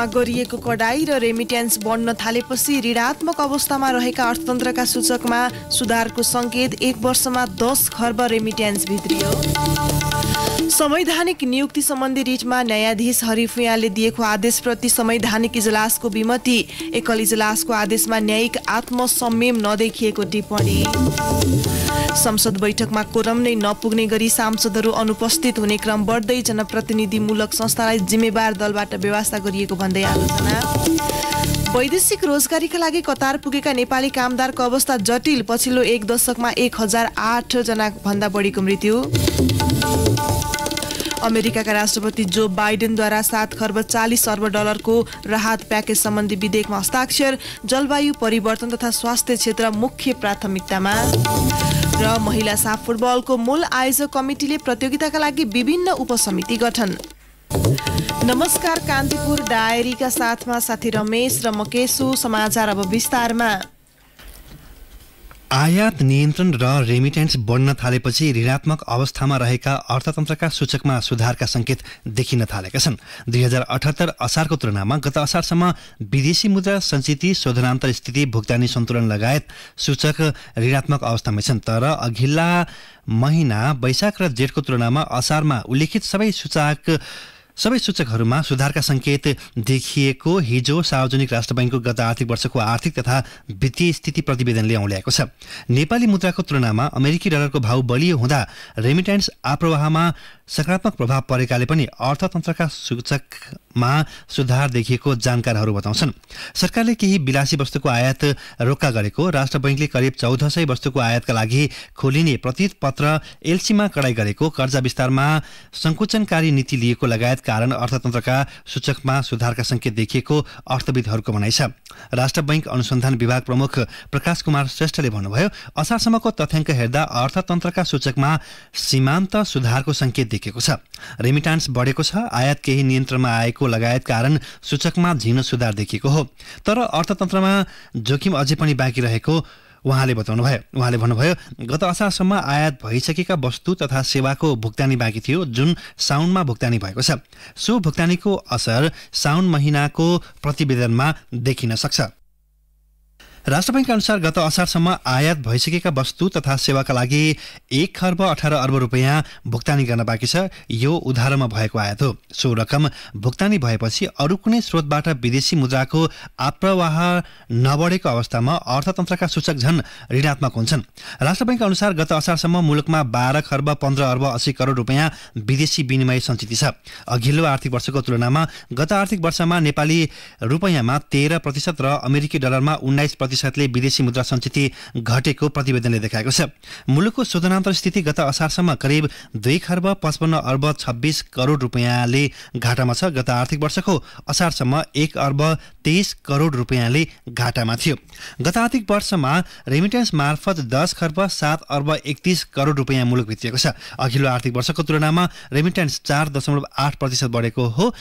जम्मा गरिएको कडाई र रेमिट्यान्स बढ्न थालेपछि ऋणात्मक अवस्थामा रहेका अर्थतन्त्रका सूचकमा सुधारको संकेत एक वर्षमा दस खर्ब रेमिट्यान्स भित्रियो संवैधानिक नियुक्ति सम्बन्धी रिटमा न्यायाधीश हरिफुयाले दिएको आदेशप्रति संवैधानिक इजलासको विमति एकल इजलासको आदेशमा न्यायिक आत्मसंयम नदेखिएको टिप्पणी संसद बैठकमा कोरम नै नपुग्ने गरी सांसदहरू अनुपस्थित हुने क्रम बढ्दै जनप्रतिनिधिमूलक संस्थालाई जिम्मेवार दलबाट व्यवस्था गरिएको भन्दै आलोचना वैदेशिक रोजगारीका लागि कतार पुगेका नेपाली कामदारको अवस्था जटिल पछिल्लो एक दशकमा एक हजार आठजना भन्दा बढीको मृत्यु अमेरिकाका राष्ट्रपति जो बाइडेनद्वारा सात खर्ब चालिस अर्ब डलरको राहत प्याकेज सम्बन्धी विधेयकमा हस्ताक्षर जलवायु परिवर्तन तथा स्वास्थ्य क्षेत्र मुख्य प्राथमिकतामा र महिला साफ फुटबलको मूल आयोजक कमिटीले प्रतियोगिताका लागि विभिन्न उपसमिति गठन नमस्कार कान्तिपुर डायरीका साथमा साथी रमेश र मकेशु समाचार अब विस्तारमा आयात नियन्त्रण र रेमिटेन्स बढ्न थालेपछि ऋणात्मक अवस्थामा रहेका अर्थतन्त्रका सूचकमा सुधारका सङ्केत देखिन थालेका छन् दुई हजार अठहत्तर असारको तुलनामा गत असारसम्म विदेशी मुद्रा सञ्चित शोधनान्तर स्थिति भुक्तानी सन्तुलन लगायत सूचक ऋणात्मक अवस्थामै छन् तर अघिल्ला महिना वैशाख र जेठको तुलनामा असारमा उल्लेखित सबै सूचक सबै सूचकहरूमा सुधारका सङ्केत देखिएको हिजो सार्वजनिक राष्ट्र ब्याङ्कको गत आर्थिक वर्षको आर्थिक तथा वित्तीय स्थिति प्रतिवेदनले औल्याएको छ नेपाली मुद्राको तुलनामा अमेरिकी डलरको भाव बलियो हुँदा रेमिट्यान्स आप्रवाहमा सकारात्मक प्रभाव परेकाले पनि अर्थतन्त्रका सूचकमा सुधार देखिएको जानकारहरू बताउँछन् सरकारले केही विलासी वस्तुको आयात रोक्का गरेको राष्ट्र बैङ्कले करिब चौध सय वस्तुको आयातका लागि खोलिने प्रतीत पत्र एलसीमा कडाई गरेको कर्जा विस्तारमा सङ्कुचनकारी नीति लिएको लगायत कारण अर्थतन्त्रका सूचकमा सुधारका सङ्केत देखिएको अर्थविदहरूको भनाइ छ राष्ट्र बैङ्क अनुसन्धान विभाग प्रमुख प्रकाश कुमार श्रेष्ठले भन्नुभयो असारसम्मको तथ्याङ्क हेर्दा अर्थतन्त्रका सूचकमा सीमान्त सुधारको सङ्केत लेखेको छ रेमिटान्स बढेको छ आयात केही नियन्त्रणमा आएको लगायत कारण सूचकमा झिनो सुधार देखिएको हो तर अर्थतन्त्रमा जोखिम अझै पनि बाँकी रहेको उहाँले बताउनु भयो उहाँले भन्नुभयो गत असारसम्म आयात भइसकेका वस्तु तथा सेवाको भुक्तानी बाँकी थियो जुन साउनमा भुक्तानी भएको छ सो भुक्तानीको असर साउन महिनाको प्रतिवेदनमा देखिन सक्छ राष्ट्र ब्याङ्कका अनुसार गत असारसम्म आयात भइसकेका वस्तु तथा सेवाका लागि एक खर्ब अठार अर्ब रुपियाँ भुक्तानी गर्न बाँकी छ यो उधारोमा भएको आयात हो सो रकम भुक्तानी भएपछि अरू कुनै स्रोतबाट विदेशी मुद्राको आप्रवाह नबढेको अवस्थामा अर्थतन्त्रका सूचक झन् ऋणात्मक हुन्छन् राष्ट्र ब्याङ्क अनुसार गत असारसम्म मुलुकमा बाह्र खर्ब पन्ध्र अर्ब अस्सी करोड रुपियाँ विदेशी विनिमय सञ्चित छ अघिल्लो आर्थिक वर्षको तुलनामा गत आर्थिक वर्षमा नेपाली रुपियाँमा तेह्र प्रतिशत र अमेरिकी डलरमा उन्नाइस प्रतिशतले विदेशी मुद्रा सञ्चित घटेको प्रतिवेदनले देखाएको छ मुलुकको शोधनान्तर स्थिति गत असारसम्म करिब दुई खर्ब पचपन्न अर्ब छब्बिस करोड रुपियाँले घाटामा छ गत आर्थिक वर्षको असारसम्म एक अर्ब तेइस करोड रुपियाँले घाटामा थियो गत आर्थिक वर्षमा रेमिटेन्स मार्फत दस खर्ब सात अर्ब एकतिस करोड रुपियाँ मुलुक भित्रिएको छ अघिल्लो आर्थिक वर्षको तुलनामा रेमिटेन्स चार दशमलव आठ प्रतिशत बढेको हो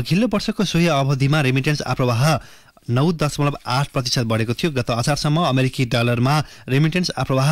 अघिल्लो वर्षको सोही अवधिमा रेमिटेन्स आप्रवाह नौ दशमलव आठ प्रतिशत बढेको थियो गत असारसम्म अमेरिकी डलरमा रेमिटेन्स आप्रवाह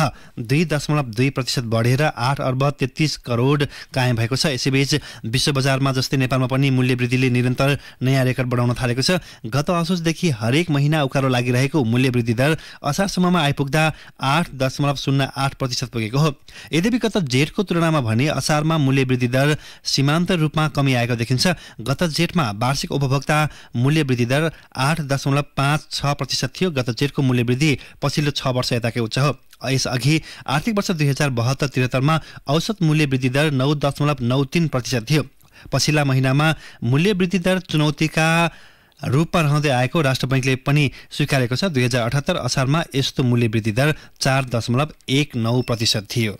दुई दशमलव दुई प्रतिशत बढेर आठ अर्ब तेत्तिस करोड कायम भएको छ यसैबीच विश्व बजारमा जस्तै नेपालमा पनि मूल्य वृद्धिले निरन्तर नयाँ रेकर्ड बढाउन थालेको छ गत असोजदेखि हरेक महिना उकारो लागिरहेको मूल्य वृद्धि दर असारसम्ममा आइपुग्दा आठ दशमलव शून्य आठ प्रतिशत पुगेको हो यद्यपि गत जेठको तुलनामा भने असारमा मूल्य वृद्धि दर सीमान्त रूपमा कमी आएको देखिन्छ गत जेठमा वार्षिक उपभोक्ता मूल्य वृद्धि दर आठ दशमलव दशमलव पाँच छ प्रतिशत थियो गत जेठको मूल्यवृद्धि पछिल्लो छ वर्ष यताकै उच्च हो यसअघि आर्थिक वर्ष दुई हजार बहत्तर त्रिहत्तरमा औसत मूल्यवृद्धि दर नौ दशमलव नौ तिन प्रतिशत थियो पछिल्ला महिनामा मूल्यवृद्धि दर चुनौतीका रूपमा रहँदै आएको राष्ट्र बैङ्कले पनि स्वीकारेको छ दुई हजार अठहत्तर असारमा यस्तो मूल्यवृद्धि दर चार दशमलव एक नौ प्रतिशत थियो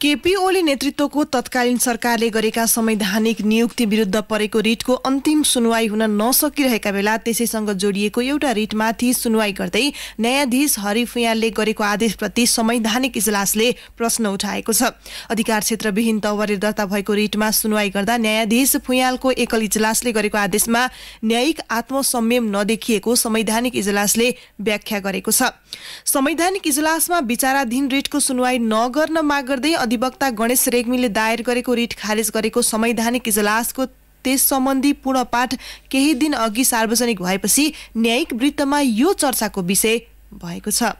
केपी ओली नेतृत्वको तत्कालीन सरकारले गरेका संवैधानिक नियुक्ति विरुद्ध परेको रिटको अन्तिम सुनवाई हुन नसकिरहेका बेला त्यसैसँग जोडिएको एउटा रिटमाथि सुनवाई गर्दै न्यायाधीश हरि फुयालले गरेको आदेशप्रति संवैधानिक इजलासले प्रश्न उठाएको छ अधिकार क्षेत्रविहीन तवरेर दर्ता भएको रिटमा सुनवाई गर्दा न्यायाधीश फुयालको एकल इजलासले गरेको आदेशमा न्यायिक आत्मसंयम नदेखिएको संवैधानिक इजलासले व्याख्या गरेको छ संवैधानिक इजलासमा विचाराधीन रिटको सुनवाई नगर्न माग गर्दै अधिवक्ता गणेश रेग्मीले दायर गरेको रिट खारेज गरेको संवैधानिक इजलासको त्यस सम्बन्धी पूर्ण पाठ केही दिन अघि सार्वजनिक भएपछि न्यायिक वृत्तमा यो चर्चाको विषय भएको छ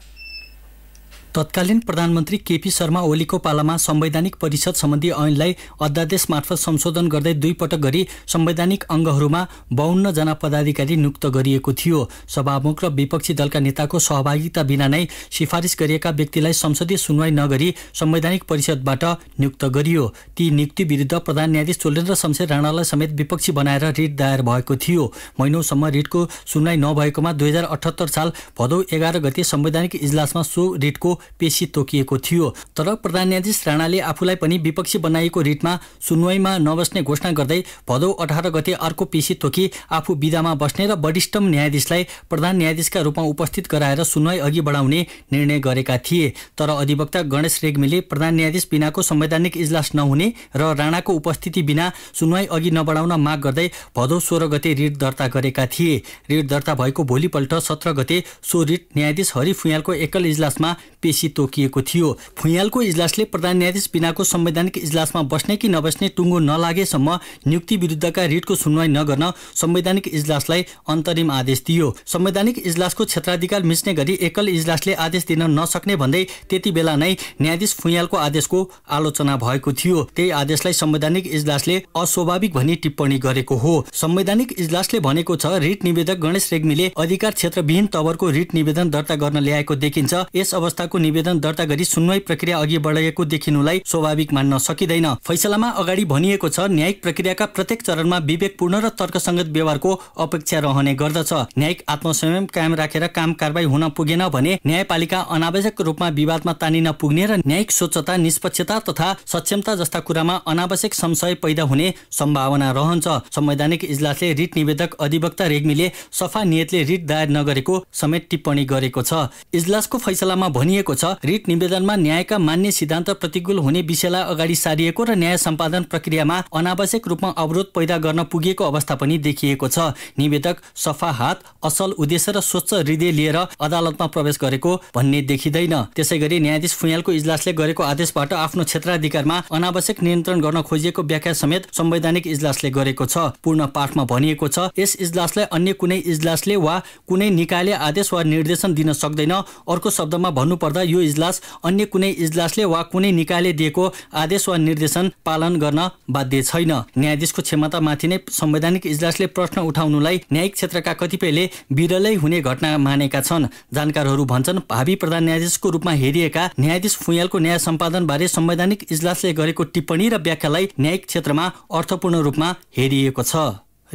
तत्कालीन प्रधानमन्त्री केपी शर्मा ओलीको पालामा संवैधानिक परिषद सम्बन्धी ऐनलाई अध्यादेश मार्फत संशोधन गर्दै दुई पटक गरी संवैधानिक अङ्गहरूमा बाहन्नजना पदाधिकारी नियुक्त गरिएको थियो सभामुख र विपक्षी दलका नेताको सहभागिता बिना नै सिफारिस गरिएका व्यक्तिलाई संसदीय सुनवाई नगरी संवैधानिक परिषदबाट नियुक्त गरियो ती नियुक्ति विरुद्ध प्रधान न्यायाधीश चोलेन्द्र शमशेर राणालाई समेत विपक्षी बनाएर रिट दायर भएको थियो महिनौसम्म रिटको सुनवाई नभएकोमा दुई हजार अठहत्तर साल भदौ एघार गते संवैधानिक इजलासमा सो रिटको पेशी तोकिएको थियो तर प्रधान न्यायाधीश राणाले आफूलाई पनि विपक्षी बनाइएको रिटमा सुनवाईमा नबस्ने घोषणा गर्दै भदौ अठार गते अर्को पेशी तोकी आफू विधामा बस्ने र वरिष्ठम न्यायाधीशलाई प्रधान न्यायाधीशका रूपमा उपस्थित गराएर सुनवाई अघि बढाउने निर्णय गरेका थिए तर अधिवक्ता गणेश रेग्मीले प्रधान न्यायाधीश बिनाको संवैधानिक इजलास नहुने र राणाको उपस्थिति बिना सुनवाई अघि नबढाउन माग गर्दै भदौ सोह्र गते रिट दर्ता गरेका थिए रिट दर्ता भएको भोलिपल्ट सत्र गते सो रिट न्यायाधीश हरि फुयालको एकल इजलासमा पे बेसी तोकिएको थियो फुइयालको इजलासले प्रधान न्यायाधीश बिनाको संवैधानिक इजलासमा बस्ने कि नबस्ने टुङ्गो नलागेसम्म नियुक्ति विरुद्धका रिटको सुनवाई नगर्न संवैधानिक इजलासलाई अन्तरिम आदेश दियो संवैधानिक इजलासको क्षेत्राधिकार मिच्ने गरी एकल इजलासले आदेश दिन नसक्ने भन्दै त्यति बेला नै न्यायाधीश फुइयालको आदेशको आलोचना भएको थियो त्यही आदेशलाई संवैधानिक इजलासले अस्वाभाविक भनी टिप्पणी गरेको हो संवैधानिक इजलासले भनेको छ रिट निवेदक गणेश रेग्मीले अधिकार क्षेत्रविहीन तवरको रिट निवेदन दर्ता गर्न ल्याएको देखिन्छ यस अवस्थाको निवेदन दर्ता गरी सुनवाई प्रक्रिया अघि बढाएको देखिनुलाई स्वाभाविक मान्न सकिँदैन फैसलामा अगाडि भनिएको छ न्यायिक प्रक्रियाका प्रत्येक चरणमा विवेकपूर्ण र तर्कसङ्गत व्यवहारको अपेक्षा रहने गर्दछ न्यायिक आत्मसंयम कायम राखेर काम कारवाही हुन पुगेन भने न्यायपालिका अनावश्यक रूपमा विवादमा तानिन पुग्ने र न्यायिक स्वच्छता निष्पक्षता तथा सक्षमता जस्ता कुरामा अनावश्यक संशय पैदा हुने सम्भावना रहन्छ संवैधानिक इजलासले रिट निवेदक अधिवक्ता रेग्मीले सफा नियतले रिट दायर नगरेको समेत टिप्पणी गरेको छ इजलासको फैसलामा भनिएको गरिएको छ रिट निवेदनमा न्यायका मान्य सिद्धान्त प्रतिकूल हुने विषयलाई अगाडि सारिएको र न्याय सम्पादन प्रक्रियामा अनावश्यक रूपमा अवरोध पैदा गर्न पुगेको अवस्था पनि देखिएको छ निवेदक सफा हात असल उद्देश्य र स्वच्छ हृदय लिएर अदालतमा प्रवेश गरेको भन्ने देखिँदैन त्यसै गरी न्यायाधीश फुयालको इजलासले गरेको आदेशबाट आफ्नो क्षेत्राधिकारमा अनावश्यक नियन्त्रण गर्न खोजिएको व्याख्या समेत संवैधानिक इजलासले गरेको छ पूर्ण पाठमा भनिएको छ यस इजलासलाई अन्य कुनै इजलासले वा कुनै निकायले आदेश वा निर्देशन दिन सक्दैन अर्को शब्दमा भन्नुपर्दा गर्दा यो इजलास अन्य कुनै इजलासले वा कुनै निकायले दिएको आदेश वा निर्देशन पालन गर्न बाध्य छैन न्यायाधीशको क्षमतामाथि नै संवैधानिक इजलासले प्रश्न उठाउनुलाई न्यायिक क्षेत्रका कतिपयले विरलै हुने घटना मानेका छन् जानकारहरू भन्छन् भावी प्रधान न्यायाधीशको रूपमा हेरिएका न्यायाधीश फुयालको न्याय सम्पादन बारे संवैधानिक इजलासले गरेको टिप्पणी र व्याख्यालाई न्यायिक क्षेत्रमा अर्थपूर्ण रूपमा हेरिएको छ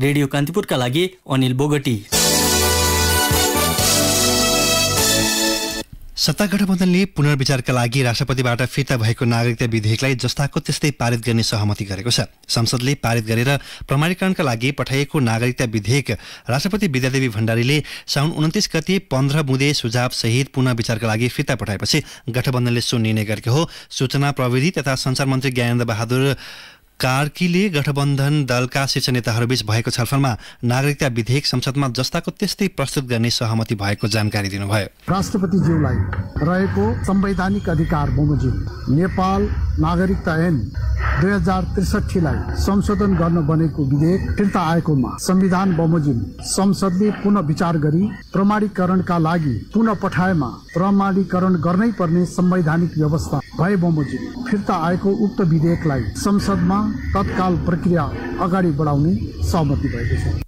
रेडियो कान्तिपुरका लागि अनिल बोगटी सत्ता गठबन्धनले पुनर्विचारका लागि राष्ट्रपतिबाट फिर्ता भएको नागरिकता विधेयकलाई जस्ताको त्यस्तै पारित गर्ने सहमति गरेको छ संसदले पारित गरेर प्रमाणीकरणका लागि पठाइएको नागरिकता विधेयक राष्ट्रपति विद्यादेवी भण्डारीले साउन उन्तिस गति पन्ध्र बुँदे सुझाव सहित पुनर्विचारका लागि फिर्ता पठाएपछि गठबन्धनले सुन निर्णय गरेको हो सूचना प्रविधि तथा संचार मन्त्री ज्ञानेन्द्र बहादुर कार्कीले गठबन्धन दलका शीर्ष नेताहरूबीच भएको छलफलमा नागरिकता विधेयक संसदमा जस्ताको त्यस्तै प्रस्तुत गर्ने सहमति भएको जानकारी दिनुभयो राष्ट्रपतिज्यूलाई रहेको संवैधानिक अधिकार बमोजिम नेपाल नागरिकता ऐन दुई हजार त्रिसठीलाई संशोधन गर्न बनेको विधेयक फिर्ता आएकोमा संविधान बमोजिम संसदले पुनः विचार गरी प्रमाणीकरणका लागि पुनः पठाएमा प्रमाणीकरण गर्नै पर्ने संवैधानिक व्यवस्था भए बमोजिम फिर्ता आएको उक्त विधेयकलाई संसदमा तत्काल प्रक्रिया अगाडि बढाउने सहमति भएको छ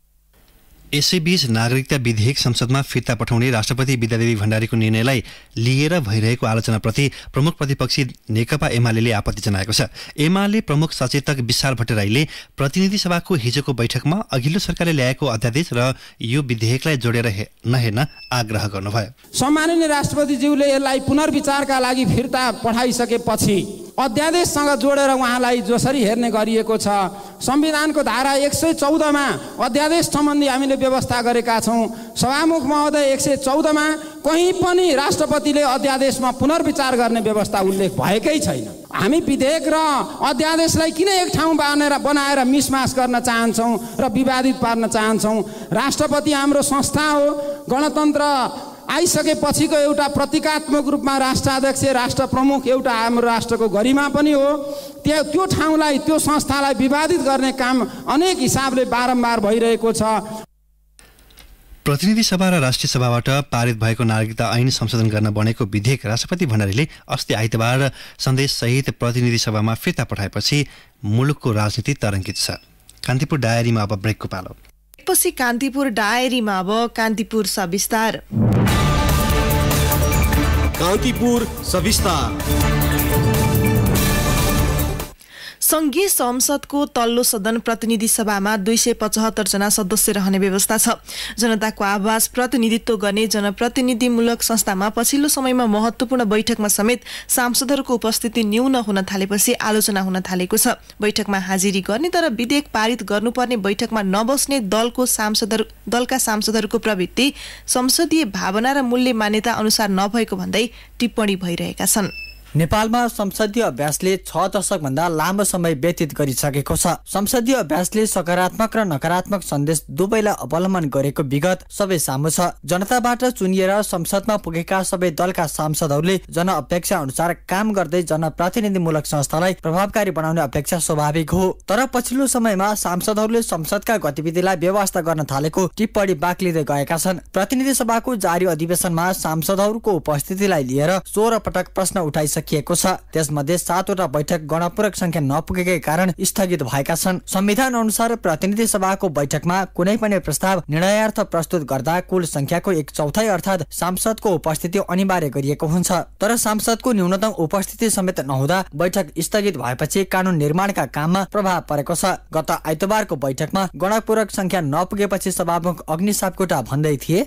यसैबीच नागरिकता विधेयक संसदमा फिर्ता पठाउने राष्ट्रपति विद्यादेवी भण्डारीको निर्णयलाई लिएर भइरहेको आलोचनाप्रति प्रमुख प्रतिपक्षी नेकपा एमाले आपत्ति जनाएको छ एमाले प्रमुख सचेतक विशाल भट्टराईले प्रतिनिधि सभाको हिजोको बैठकमा अघिल्लो सरकारले ल्याएको अध्यादेश र यो विधेयकलाई जोडेर नहेर्न आग्रह गर्नुभयो सम्माननीय राष्ट्रपतिज्यूले यसलाई पुनर्विचारका लागि फिर्ता पठाइसकेपछि अध्यादेशसँग जोडेर उहाँलाई जसरी हेर्ने गरिएको छ संविधानको धारा एक सय चौधमा अध्यादेश सम्बन्धी हामीले व्यवस्था गरेका छौँ सभामुख महोदय एक सय चौधमा कहीँ पनि राष्ट्रपतिले अध्यादेशमा पुनर्विचार गर्ने व्यवस्था उल्लेख भएकै छैन हामी विधेयक र अध्यादेशलाई किन एक ठाउँ बानेर बनाएर मिसमास गर्न चाहन्छौँ र विवादित पार्न चाहन्छौँ राष्ट्रपति हाम्रो संस्था हो गणतन्त्र आइसकेपछिको एउटा प्रतीकात्मक रूपमा राष्ट्राध्यक्ष राष्ट्र प्रमुख एउटा हाम्रो राष्ट्रको गरिमा पनि हो त्यहाँ त्यो ठाउँलाई त्यो संस्थालाई विवादित गर्ने काम अनेक हिसाबले बारम्बार भइरहेको छ प्रतिनिधि सभा र राष्ट्रिय सभाबाट पारित भएको नागरिकता ऐन संशोधन गर्न बनेको विधेयक राष्ट्रपति भण्डारीले अस्ति आइतबार सन्देशसहित प्रतिनिधि सभामा फिर्ता पठाएपछि मुलुकको राजनीति तरङ्कित छ कान्तिपुर डायरीमा अब ब्रेकको पालो पछि कान्तिपुर डायरीमा अब कान्तिपुर सविस्तार कान्तिपुर सविस्तार संघीय संसदको तल्लो सदन प्रतिनिधि सभामा दुई सय पचहत्तरजना सदस्य रहने व्यवस्था छ जनताको आवाज प्रतिनिधित्व गर्ने जनप्रतिनिधिमूलक संस्थामा पछिल्लो समयमा महत्त्वपूर्ण बैठकमा समेत सांसदहरूको उपस्थिति न्यून हुन थालेपछि आलोचना हुन थालेको छ बैठकमा हाजिरी गर्ने तर विधेयक पारित गर्नुपर्ने बैठकमा नबस्ने दलको सांसदहरू दलका सांसदहरूको प्रवृत्ति संसदीय भावना र मूल्य मान्यता अनुसार नभएको भन्दै टिप्पणी भइरहेका छन् नेपालमा संसदीय अभ्यासले छ दशकभन्दा लामो समय व्यतीत गरिसकेको छ संसदीय अभ्यासले सकारात्मक र नकारात्मक सन्देश दुवैलाई अवलम्बन गरेको विगत सबै सामु छ जनताबाट चुनिएर संसदमा पुगेका सबै दलका सांसदहरूले जनअपेक्षा अनुसार काम गर्दै जनप्रतिनिधिमूलक संस्थालाई प्रभावकारी बनाउने अपेक्षा स्वाभाविक हो तर पछिल्लो समयमा सांसदहरूले संसदका गतिविधिलाई व्यवस्था गर्न थालेको टिप्पणी बाक गएका छन् प्रतिनिधि सभाको जारी अधिवेशनमा सांसदहरूको उपस्थितिलाई लिएर सोह्र पटक प्रश्न उठाइ सकिएको छ त्यसमध्ये सातवटा बैठक गणपूरक संख्या नपुगेकै कारण स्थगित भएका छन् संविधान अनुसार प्रतिनिधि सभाको बैठकमा कुनै पनि प्रस्ताव निर्णयार्थ प्रस्तुत गर्दा कुल संख्याको एक चौथाई अर्थात् सांसदको उपस्थिति अनिवार्य गरिएको हुन्छ तर सांसदको न्यूनतम उपस्थिति समेत नहुँदा बैठक स्थगित भएपछि कानून निर्माणका काममा प्रभाव परेको छ गत आइतबारको बैठकमा गणपूरक संख्या नपुगेपछि सभामुख अग्नि सापकोटा भन्दै थिए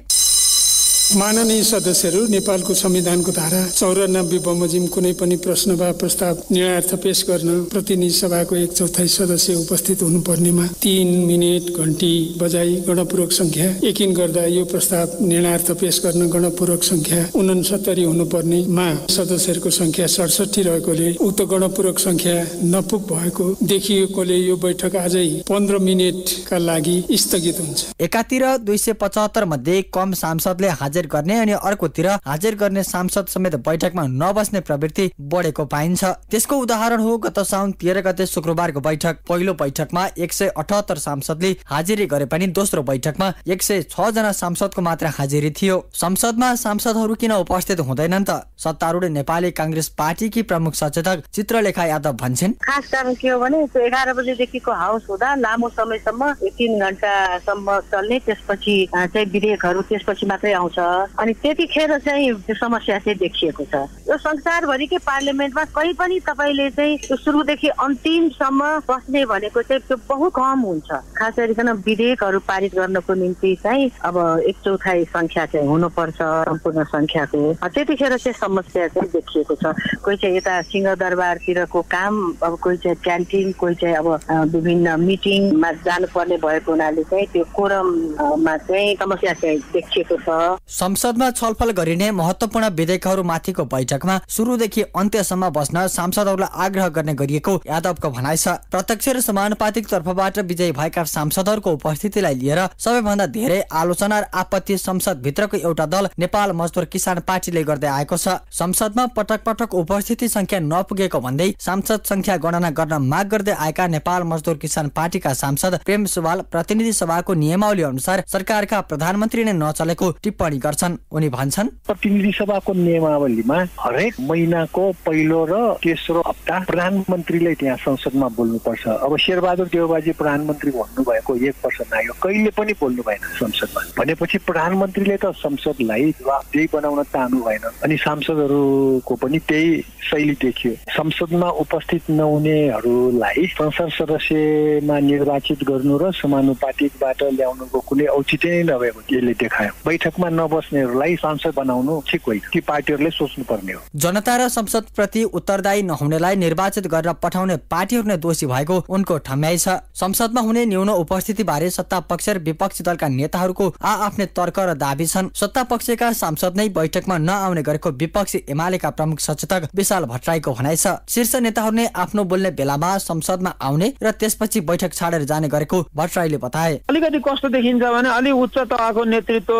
माननीय सदस्यहरू नेपालको संविधानको धारा चौरानब्बे बमोजिम कुनै पनि प्रश्न वा प्रस्ताव निर्णयार्थ पेश गर्न प्रतिनिधि सभाको एक चौथाइ सदस्य उपस्थित हुनुपर्नेमा तीन मिनट घन्टी बजाई गणपूर्वक संख्या एकिन गर्दा यो प्रस्ताव निर्णयार्थ पेश गर्न गणपूर्वक संख्या उनसत्तरी हुनुपर्नेमा सदस्यहरूको संख्या सडसठी रहेकोले उक्त गणपूर्वक संख्या नपुग भएको देखिएकोले यो बैठक आजै पन्ध्र मिनटका लागि स्थगित हुन्छ एकातिर दुई सय पचहत्तर मध्ये कम सांसदले हाजिर हाजिर गर्ने अनि अर्कोतिर हाजिर गर्ने सांसद समेत बैठकमा नबस्ने प्रवृत्ति बढेको पाइन्छ त्यसको उदाहरण हो गत साउन तेह्र गते शुक्रबारको बैठक पहिलो बैठकमा एक सय अठहत्तर सांसदले हाजिरी गरे पनि दोस्रो बैठकमा एक सय छ जना सांसदको मात्र हाजिरी थियो संसदमा सांसदहरू किन उपस्थित हुँदैनन् त सत्तारूढ नेपाली काङ्ग्रेस पार्टीकी प्रमुख सचेतक चित्रलेखा यादव भन्छन् खास कारण के हो भने एघार बजेदेखिको हाउस हुँदा लामो समयसम्म तिन घन्टासम्म चल्ने त्यसपछि चाहिँ विधेयकहरू त्यसपछि मात्रै आउँछ अनि त्यतिखेर चाहिँ त्यो समस्या चाहिँ देखिएको छ यो संसारभरिकै पार्लियामेन्टमा कहीँ पनि तपाईँले चाहिँ त्यो सुरुदेखि अन्तिमसम्म बस्ने भनेको चाहिँ त्यो बहुत कम हुन्छ खास गरिकन विधेयकहरू पारित गर्नको निम्ति चाहिँ अब एक चौथाइ संख्या चाहिँ हुनुपर्छ सम्पूर्ण संख्याको त्यतिखेर चाहिँ समस्या चाहिँ देखिएको छ कोही चाहिँ यता सिंहदरबारतिरको काम अब कोही चाहिँ क्यान्टिन कोही चाहिँ अब विभिन्न मिटिङमा जानुपर्ने भएको हुनाले चाहिँ त्यो कोरममा चाहिँ समस्या चाहिँ देखिएको छ संसदमा छलफल गरिने महत्वपूर्ण माथिको बैठकमा सुरुदेखि अन्त्यसम्म बस्न सांसदहरूलाई आग्रह गर्ने गरिएको यादवको भनाइ छ प्रत्यक्ष र समानुपातिक तर्फबाट विजयी भएका सांसदहरूको उपस्थितिलाई लिएर सबैभन्दा धेरै आलोचना र आपत्ति संसदभित्रको एउटा दल नेपाल मजदुर किसान पार्टीले गर्दै आएको छ संसदमा पटक पटक उपस्थिति संख्या नपुगेको भन्दै सांसद संख्या गणना गर्न माग गर्दै आएका नेपाल मजदुर किसान पार्टीका सांसद प्रेम सुवाल प्रतिनिधि सभाको नियमावली अनुसार सरकारका प्रधानमन्त्री नै नचलेको टिप्पणी गर्छन् उनी भन्छन् प्रतिनिधि सभाको नियमावलीमा हरेक महिनाको पहिलो र तेस्रो हप्ता प्रधानमन्त्रीले त्यहाँ संसदमा बोल्नुपर्छ अब शेरबहादुर देवबाजी प्रधानमन्त्री भन्नुभएको एक वर्ष नायो कहिले पनि बोल्नु भएन संसदमा भनेपछि प्रधानमन्त्रीले त संसदलाई जवाबदेही बनाउन चाहनु भएन अनि सांसदहरूको पनि त्यही शैली देखियो संसदमा उपस्थित नहुनेहरूलाई संसद सदस्यमा निर्वाचित गर्नु र समानुपातिकबाट ल्याउनुको कुनै औचित्य नै नभएको यसले देखायो बैठकमा न नबस्नेहरूलाई सांसद बनाउनु ठिक होइन ती पार्टीहरूले सोच्नुपर्ने हो जनता र संसद प्रति उत्तरदायी नहुनेलाई निर्वाचित गरेर पठाउने पार्टीहरू नै दोषी भएको उनको ठम्याइ छ संसदमा हुने न्यून उपस्थिति बारे सत्ता पक्ष र विपक्षी दलका नेताहरूको आ आफ्नै तर्क र दावी छन् सत्ता पक्षका सांसद नै बैठकमा नआउने गरेको विपक्षी एमालेका प्रमुख सचेतक विशाल भट्टराईको भनाइ छ शीर्ष नेताहरू नै आफ्नो बोल्ने बेलामा संसदमा आउने र त्यसपछि बैठक छाडेर जाने गरेको भट्टराईले बताए अलिकति कस्तो देखिन्छ भने अलिक उच्च तहको नेतृत्व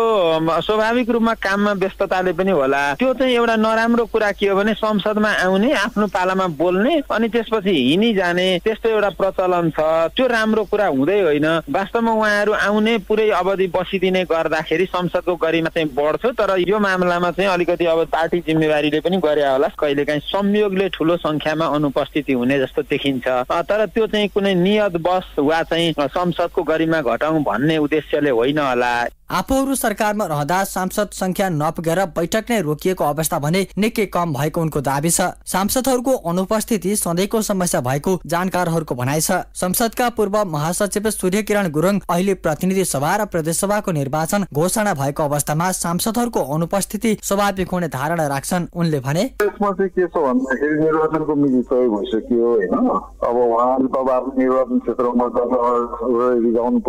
स्वाभाविक रूपमा काममा व्यस्तताले पनि होला त्यो चाहिँ एउटा नराम्रो कुरा के हो भने संसदमा आउने आफ्नो पालामा बोल्ने अनि त्यसपछि हिँडी जाने त्यस्तो एउटा प्रचलन छ त्यो राम्रो कुरा हुँदै होइन वास्तवमा उहाँहरू आउने पुरै अवधि बसिदिने गर्दाखेरि संसदको गरिमा चाहिँ बढ्छ तर यो मामलामा चाहिँ अलिकति अब पार्टी जिम्मेवारीले पनि गरे होला कहिलेकाहीँ संयोगले ठुलो संख्यामा अनुपस्थिति हुने जस्तो देखिन्छ तर त्यो चाहिँ कुनै नियत बस वा चाहिँ संसदको गरिमा घटाउँ भन्ने उद्देश्यले होइन होला आफूहरू सरकारमा रहँदा सांसद संख्या नपुगेर बैठक नै रोकिएको अवस्था भने निकै कम भएको उनको दावी छ सांसदहरूको अनुपस्थिति सधैँको समस्या भएको जानकारहरूको भनाइ छ संसदका पूर्व महासचिव सूर्य किरण गुरुङ अहिले प्रतिनिधि सभा र प्रदेश सभाको निर्वाचन घोषणा भएको अवस्थामा सांसदहरूको अनुपस्थिति स्वाभाविक हुने धारणा राख्छन् उनले भने चाहिँ के निर्वाचनको मिति तय भइसक्यो होइन अब उहाँले त निर्वाचन क्षेत्रमा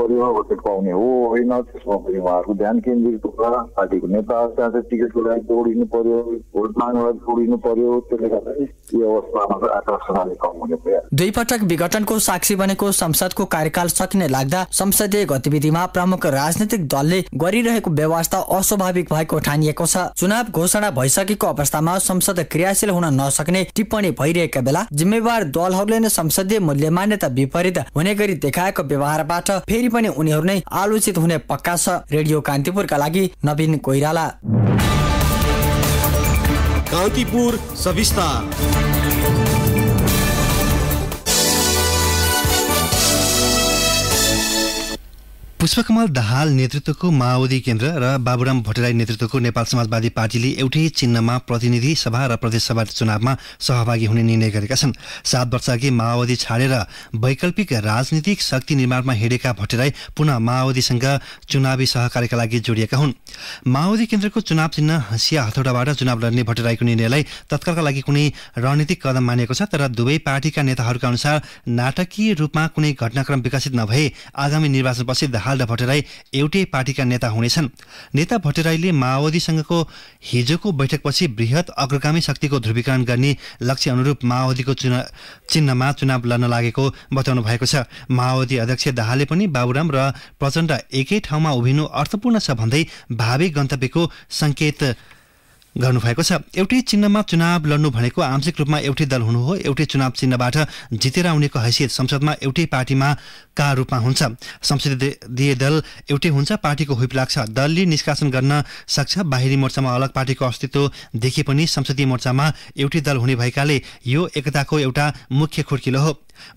पर्यो पाउने हो होइन त्यसमा उहाँहरूको ध्यान केन्द्रित होला पार्टीको नेताहरू त्यहाँ चाहिँ टिकटको लागि दौडिनु पर्यो भोट माग्नलाई दौडिनु पर्यो त्यसले गर्दाखेरि दुई पटक विघटनको साक्षी बनेको संसदको कार्यकाल सकिने लाग्दा संसदीय गतिविधिमा प्रमुख राजनैतिक दलले गरिरहेको व्यवस्था अस्वाभाविक भएको ठानिएको छ चुनाव घोषणा भइसकेको अवस्थामा संसद क्रियाशील हुन नसक्ने टिप्पणी भइरहेका बेला जिम्मेवार दलहरूले नै संसदीय मूल्य मान्यता विपरीत हुने गरी देखाएको व्यवहारबाट फेरि पनि उनीहरू नै आलोचित हुने पक्का छ रेडियो कान्तिपुरका लागि नवीन कोइराला कांतिपुर सविस्तार पुष्पकमल दाहाल नेतृत्वको माओवादी केन्द्र र बाबुराम भट्टराई नेतृत्वको नेपाल समाजवादी पार्टीले एउटै चिन्हमा प्रतिनिधि सभा र प्रदेशसभा चुनावमा सहभागी हुने निर्णय गरेका छन् सात वर्षअघि माओवादी छाडेर वैकल्पिक राजनीतिक शक्ति निर्माणमा हिँडेका भट्टराई पुनः माओवादीसँग चुनावी सहकार्यका लागि जोडिएका हुन् माओवादी केन्द्रको चुनाव चिन्ह हँसिया हथौडाबाट चुनाव लड्ने भट्टराईको निर्णयलाई तत्कालका लागि कुनै रणनीतिक कदम मानिएको छ तर दुवै पार्टीका नेताहरूका अनुसार नाटकीय रूपमा कुनै घटनाक्रम विकसित नभए आगामी निर्वाचनपछि दाहाल आल्डा भट्टराई एउटै पार्टीका नेता हुनेछन् नेता भट्टराईले माओवादीसँगको हिजोको बैठकपछि वृहत अग्रगामी शक्तिको ध्रुवीकरण गर्ने लक्ष्य अनुरूप माओवादीको चिन्हमा चुनाव लड्न लागेको बताउनु भएको छ माओवादी अध्यक्ष दाहाले पनि बाबुराम र प्रचण्ड एकै ठाउँमा उभिनु अर्थपूर्ण छ भन्दै भावी गन्तव्यको सङ्केत गर्नुभएको छ एउटै चिन्हमा चुनाव लड्नु भनेको आंशिक रूपमा एउटै दल हुनु हो एउटै चुनाव चिन्हबाट जितेर आउनेको हैसियत संसदमा एउटै पार्टीमा का रूपमा हुन्छ संसदीय दल एउटै हुन्छ पार्टीको हुप लाग्छ दलले निष्कासन गर्न सक्छ बाहिरी मोर्चामा अलग पार्टीको अस्तित्व देखे पनि संसदीय मोर्चामा एउटै दल हुने भएकाले यो एकताको एउटा मुख्य खुड्किलो हो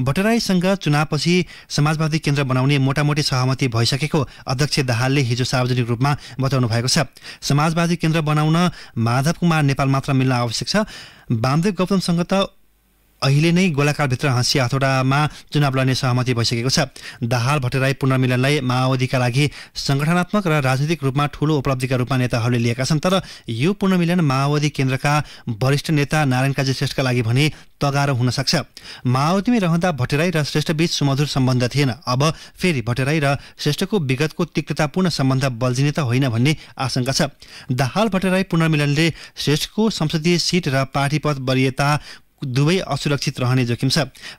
भट्टराईसँग चुनावपछि समाजवादी केन्द्र बनाउने मोटामोटी सहमति भइसकेको अध्यक्ष दाहालले हिजो सार्वजनिक रूपमा बताउनु भएको छ समाजवादी केन्द्र बनाउन माधव कुमार नेपाल मात्र मिल्न आवश्यक छ वामदेव गौतमसँग त अहिले नै गोलाकारभित्र हाँसी आठवटामा चुनाव लड्ने सहमति भइसकेको छ दाहाल भट्टराई पुनर्मिलनलाई माओवादीका लागि सङ्गठनात्मक र राजनीतिक रूपमा ठूलो उपलब्धिका रूपमा नेताहरूले लिएका छन् तर यो पुनर्मिलन माओवादी केन्द्रका वरिष्ठ नेता नारायण काजी श्रेष्ठका लागि भने तगारो हुन सक्छ माओवादीमै रहँदा भट्टराई र श्रेष्ठबीच सुमधुर सम्बन्ध थिएन अब फेरि भट्टराई र श्रेष्ठको विगतको तिक्ततापूर्ण सम्बन्ध बल्झिने त होइन भन्ने आशंका छ दाहाल भट्टराई पुनर्मिलनले श्रेष्ठको संसदीय सिट र पार्टी पद वरियता दुवै असुरक्षित रहने जोखिम छ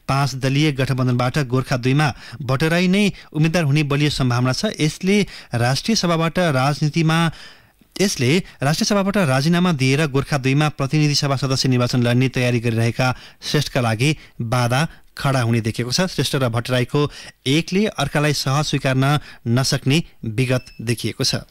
पाँच दलीय गठबन्धनबाट गोर्खा दुईमा भट्टराई नै उम्मेद्वार हुने बलियो सम्भावना छ यसले राष्ट्रिय सभाबाट राजनीतिमा यसले राष्ट्रिय सभाबाट राजीनामा दिएर गोर्खा दुईमा प्रतिनिधि सभा सदस्य निर्वाचन लड्ने तयारी गरिरहेका श्रेष्ठका लागि बाधा खडा हुने देखेको छ श्रेष्ठ र भट्टराईको एकले अर्कालाई सह स्वीकार्न नसक्ने विगत देखिएको छ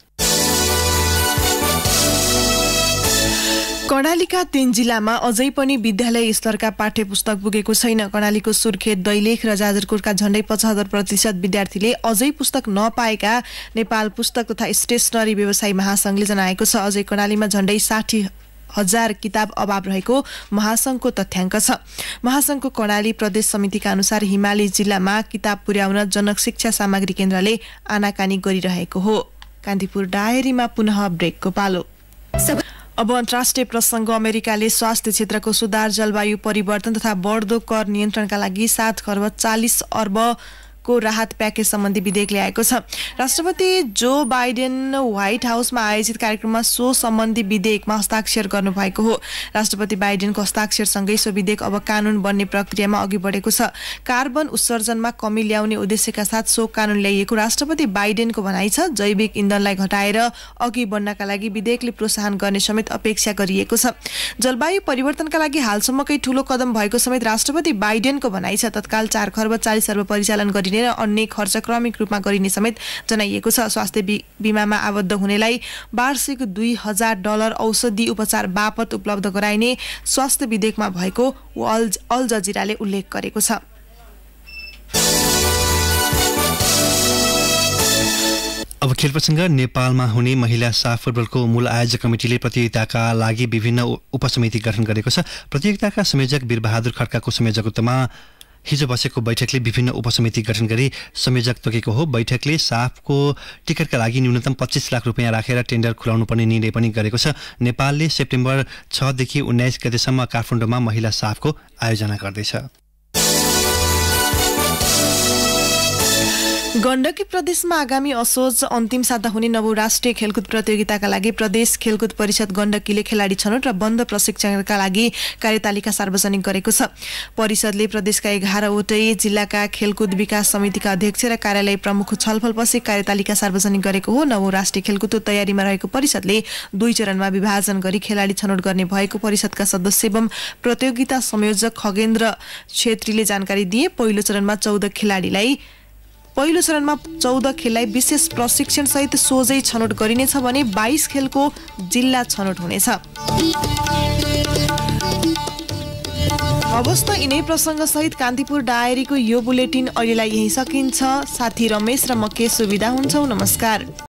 कर्णालीका तीन जिल्लामा अझै पनि विद्यालय स्तरका पाठ्य पुस्तक पुगेको छैन कर्णालीको सुर्खेत दैलेख र जाजरकोटका झण्डै पचहत्तर प्रतिशत विद्यार्थीले अझै पुस्तक नपाएका नेपाल पुस्तक तथा स्टेसनरी व्यवसायी महासंघले जनाएको छ अझै कर्णालीमा झण्डै साठी हजार किताब अभाव रहेको महासङ्घको तथ्याङ्क छ महासंघको कर्णाली प्रदेश समितिका अनुसार हिमाली जिल्लामा किताब पुर्याउन जनक शिक्षा सामग्री केन्द्रले आनाकानी गरिरहेको हो कान्तिपुर डायरीमा पुनः ब्रेकको पालो अब अन्तर्राष्ट्रिय प्रसङ्ग अमेरिकाले स्वास्थ्य क्षेत्रको सुधार जलवायु परिवर्तन तथा बढ्दो कर नियन्त्रणका लागि सात खर्ब चालिस अर्ब को राहत प्याकेज सम्बन्धी विधेयक ल्याएको छ राष्ट्रपति जो बाइडेन व्हाइट हाउसमा आयोजित कार्यक्रममा सो सम्बन्धी विधेयकमा हस्ताक्षर गर्नुभएको हो राष्ट्रपति बाइडेनको हस्ताक्षरसँगै सो विधेयक अब कानून बन्ने प्रक्रियामा अघि बढेको छ कार्बन उत्सर्जनमा कमी ल्याउने उद्देश्यका साथ सो कानुन ल्याइएको राष्ट्रपति बाइडेनको भनाइ छ जैविक इन्धनलाई घटाएर अघि बढ्नका लागि विधेयकले प्रोत्साहन गर्ने समेत अपेक्षा गरिएको छ जलवायु परिवर्तनका लागि हालसम्मकै ठूलो कदम भएको समेत राष्ट्रपति बाइडेनको भनाइ छ तत्काल चार खर्ब चालिस अर्ब परिचालन गरिने दिने र अन्य खर्च क्रमिक रूपमा गरिने समेत जनाइएको छ स्वास्थ्य बिमामा आबद्ध हुनेलाई वार्षिक दुई हजार डलर औषधि उपचार बापत उपलब्ध गराइने स्वास्थ्य विधेयकमा भएको अल अल जजिराले उल्लेख गरेको छ अब खेल प्रसङ्ग नेपालमा हुने महिला साफ फुटबलको मूल आयोजक कमिटीले प्रतियोगिताका लागि विभिन्न उपसमिति गठन गरेको छ प्रतियोगिताका संयोजक वीरबहादुर खड्काको संयोजकत्वमा हिजो बसेको बैठकले विभिन्न उपसमिति गठन गरी संयोजक तोकेको हो बैठकले साफको टिकटका लागि न्यूनतम पच्चिस लाख रुपियाँ राखेर टेन्डर खुलाउनुपर्ने निर्णय पनि गरेको छ नेपालले सेप्टेम्बर छदेखि उन्नाइस गतेसम्म काठमाडौँमा महिला साफको आयोजना गर्दैछ गण्डकी प्रदेशमा आगामी असोज अन्तिम साता हुने नवौँ राष्ट्रिय खेलकुद प्रतियोगिताका लागि प्रदेश खेलकुद परिषद गण्डकीले खेलाडी छनौट र बन्द प्रशिक्षणका लागि कार्यतालिका सार्वजनिक गरेको छ परिषदले प्रदेशका एघारवटै जिल्लाका खेलकुद विकास समितिका अध्यक्ष र कार्यालय प्रमुख छलफलपछि कार्यतालिका सार्वजनिक गरेको हो नवौँ राष्ट्रिय खेलकुदको तयारीमा रहेको परिषदले दुई चरणमा विभाजन गरी खेलाडी छनौट गर्ने भएको परिषदका सदस्य एवं प्रतियोगिता संयोजक खगेन्द्र छेत्रीले जानकारी दिए पहिलो चरणमा चौध खेलाडीलाई पहिलो चरणमा चौध खेललाई विशेष प्रशिक्षणसहित सोझै छनौट गरिनेछ भने बाइस खेलको जिल्ला छनौट हुनेछ हवस् त यिनै प्रसङ्गसहित कान्तिपुर डायरीको यो बुलेटिन अहिलेलाई यही सकिन्छ साथी रमेश र म के सुविधा हुन्छौ नमस्कार